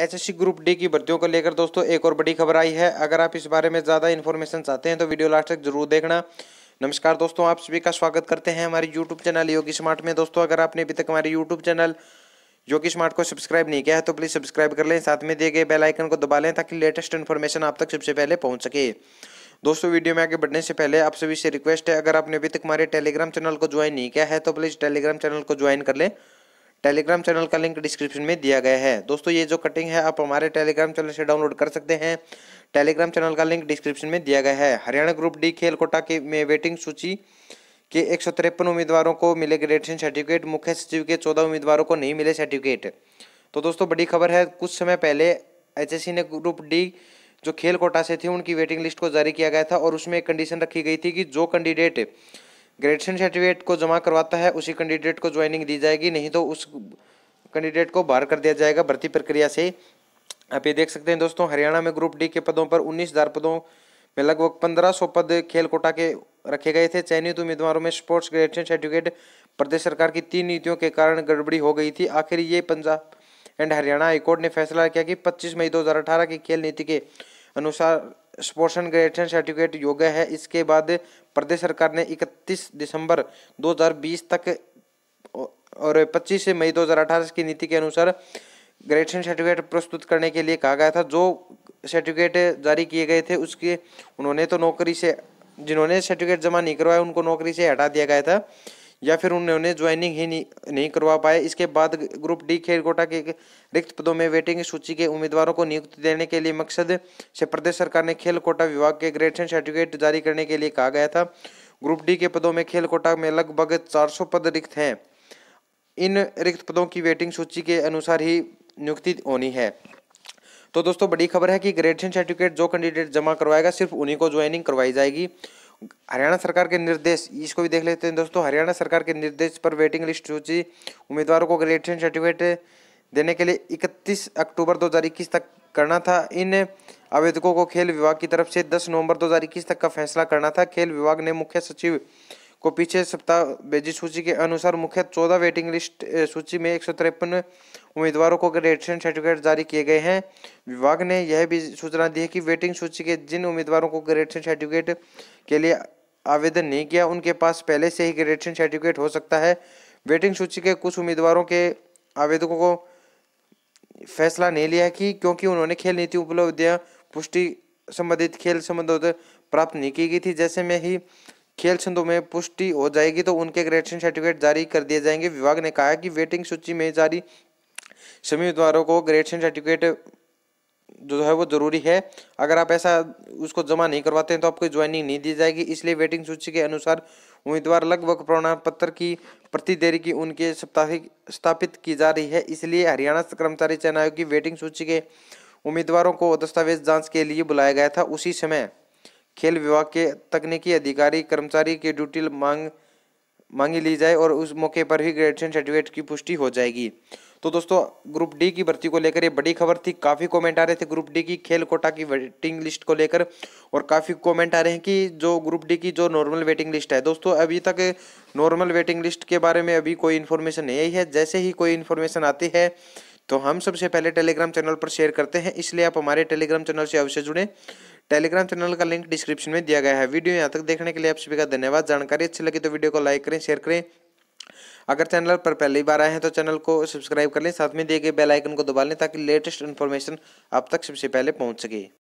SSC group D की भर्तियों को लेकर दोस्तों एक और बड़ी खबर आई है अगर आप इस बारे में ज़्यादा इन्फॉर्मेशन चाहते हैं तो वीडियो लास्ट तक जरूर देखना नमस्कार दोस्तों आप सभी का स्वागत करते हैं हमारे यूट्यूब चैनल योगी स्मार्ट में दोस्तों अगर आपने अभी तक हमारे यूट्यूब चैनल योगी स्मार्ट को सब्सक्राइब नहीं किया है तो प्लीज़ सब्सक्राइब कर लें साथ में दिए गए बेल आइकन को दबा लें ताकि लेटेस्ट इन्फॉर्मेशन आप तक सबसे पहले पहुंच सके दोस्तों वीडियो में आगे बढ़ने से पहले आप सभी से रिक्वेस्ट है अगर आपने अभी तक हमारे टेलीग्राम चैनल को ज्वाइन नहीं किया है तो प्लीज़ टेलीग्राम चैनल को ज्वाइन कर लें टेलीग्राम चैनल का लिंक डिस्क्रिप्शन में दिया गया है दोस्तों ये जो कटिंग है आप हमारे टेलीग्राम चैनल से डाउनलोड कर सकते हैं टेलीग्राम चैनल का लिंक डिस्क्रिप्शन में दिया गया है हरियाणा ग्रुप डी खेल कोटा के में वेटिंग सूची के एक उम्मीदवारों को मिले ग्रेडेशन सर्टिफिकेट मुख्य सचिव के चौदह उम्मीदवारों को नहीं मिले सर्टिफिकेट तो दोस्तों बड़ी खबर है कुछ समय पहले एच ने ग्रुप डी जो खेल कोटा से थे उनकी वेटिंग लिस्ट को जारी किया गया था और उसमें एक कंडीशन रखी गई थी कि जो कैंडिडेट ग्रेजुएशन सर्टिफिकेट को जमा करवाता है उसी कैंडिडेट को ज्वाइनिंग दी जाएगी नहीं तो उस कैंडिडेट को बाहर कर दिया जाएगा भर्ती प्रक्रिया से आप ये देख सकते हैं दोस्तों हरियाणा में ग्रुप डी के पदों पर उन्नीस हजार पदों में लगभग पंद्रह सौ पद खेल कोटा के रखे गए थे चयनित उम्मीदवारों में स्पोर्ट्स ग्रेजुएशन सर्टिफिकेट प्रदेश सरकार की तीन नीतियों के कारण गड़बड़ी हो गई थी आखिर ये पंजाब एंड हरियाणा हाईकोर्ट ने फैसला किया कि 25 मई 2018 की खेल नीति के अनुसार स्पोर्ट्स एंड ग्रेजुएशन सर्टिफिकेट योग्य है इसके बाद प्रदेश सरकार ने 31 दिसंबर 2020 तक और 25 मई 2018 की नीति के अनुसार ग्रेजुएशन सर्टिफिकेट प्रस्तुत करने के लिए कहा गया था जो सर्टिफिकेट जारी किए गए थे उसके उन्होंने तो नौकरी से जिन्होंने सर्टिफिकेट जमा नहीं करवाया उनको नौकरी से हटा दिया गया था या फिर उन्होंने ज्वाइनिंग ही नहीं, नहीं करवा पाए इसके बाद ग्रुप डी खेल कोटा के रिक्त पदों में वेटिंग सूची के उम्मीदवारों को नियुक्ति देने के लिए मकसद से प्रदेश सरकार ने खेल कोटा विभाग के ग्रेडेशन सर्टिफिकेट जारी करने के लिए कहा गया था ग्रुप डी के पदों में खेल कोटा में लगभग चार पद रिक्त हैं इन रिक्त पदों की वेटिंग सूची के अनुसार ही नियुक्ति होनी है तो दोस्तों बड़ी खबर है कि ग्रेडेशन सर्टिफिकेट जो कैंडिडेट जमा करवाएगा सिर्फ उन्हीं को ज्वाइनिंग करवाई जाएगी हरियाणा सरकार के निर्देश इसको भी देख लेते हैं दोस्तों हरियाणा सरकार के निर्देश पर वेटिंग लिस्ट सूची उम्मीदवारों को ग्रेजुएशन सर्टिफिकेट देने के लिए 31 अक्टूबर 2021 तक करना था इन आवेदकों को खेल विभाग की तरफ से 10 नवंबर 2021 तक का फैसला करना था खेल विभाग ने मुख्य सचिव को पीछे सप्ताह भेजी सूची के अनुसार मुख्य चौदह वेटिंग लिस्ट सूची में एक उम्मीदवारों को ग्रेजुएशन सर्टिफिकेट जारी किए गए हैं विभाग ने यह भी सूचना दी है कि वेटिंग सूची के जिन उम्मीदवारों को ग्रेजुएशन सर्टिफिकेट के लिए आवेदन नहीं किया उनके पास पहले से ही ग्रेजुएशन सर्टिफिकेट हो सकता है वेटिंग सूची के कुछ उम्मीदवारों के आवेदकों को फैसला नहीं लिया कि क्योंकि उन्होंने खेल नीति उपलब्धियाँ पुष्टि संबंधित खेल संबंधित प्राप्त नहीं की गई थी जैसे में ही खेल छंदों में पुष्टि हो जाएगी तो उनके ग्रेजुएशन सर्टिफिकेट जारी कर दिए जाएंगे विभाग ने कहा कि वेटिंग सूची में जारी सभी उम्मीदवारों को ग्रेजुएशन सर्टिफिकेट जो है वो जरूरी है अगर आप ऐसा उसको जमा नहीं करवाते हैं तो आपको ज्वाइनिंग नहीं दी जाएगी इसलिए वेटिंग सूची के अनुसार उम्मीदवार लगभग प्रमाण पत्र की प्रति देरी की उनके सप्ताहिक स्थापित की जा रही है इसलिए हरियाणा कर्मचारी चयन आयोग की वेटिंग सूची के उम्मीदवारों को दस्तावेज जांच के लिए बुलाया गया था उसी समय खेल विभाग के तकनीकी अधिकारी कर्मचारी की ड्यूटी मांग मांगी ली जाए और उस मौके पर ही ग्रेजुएशन सर्टिफिकेट की पुष्टि हो जाएगी तो दोस्तों ग्रुप डी की भर्ती को लेकर ये बड़ी खबर थी काफ़ी कमेंट आ रहे थे ग्रुप डी की खेल कोटा की वेटिंग लिस्ट को लेकर और काफ़ी कमेंट आ रहे हैं कि जो ग्रुप डी की जो नॉर्मल वेटिंग लिस्ट है दोस्तों अभी तक नॉर्मल वेटिंग लिस्ट के बारे में अभी कोई इन्फॉर्मेशन नहीं है जैसे ही कोई इन्फॉर्मेशन आती है तो हम सबसे पहले टेलीग्राम चैनल पर शेयर करते हैं इसलिए आप हमारे टेलीग्राम चैनल से अवश्य जुड़ें टेलीग्राम चैनल का लिंक डिस्क्रिप्शन में दिया गया है वीडियो यहाँ तक देखने के लिए आप सभी का धन्यवाद जानकारी अच्छी लगी तो वीडियो को लाइक करें शेयर करें अगर चैनल पर पहली बार आए हैं तो चैनल को सब्सक्राइब कर लें साथ में दिए गए बेल आइकन को दबा लें ताकि लेटेस्ट इन्फॉर्मेशन आप तक सबसे पहले पहुंच सके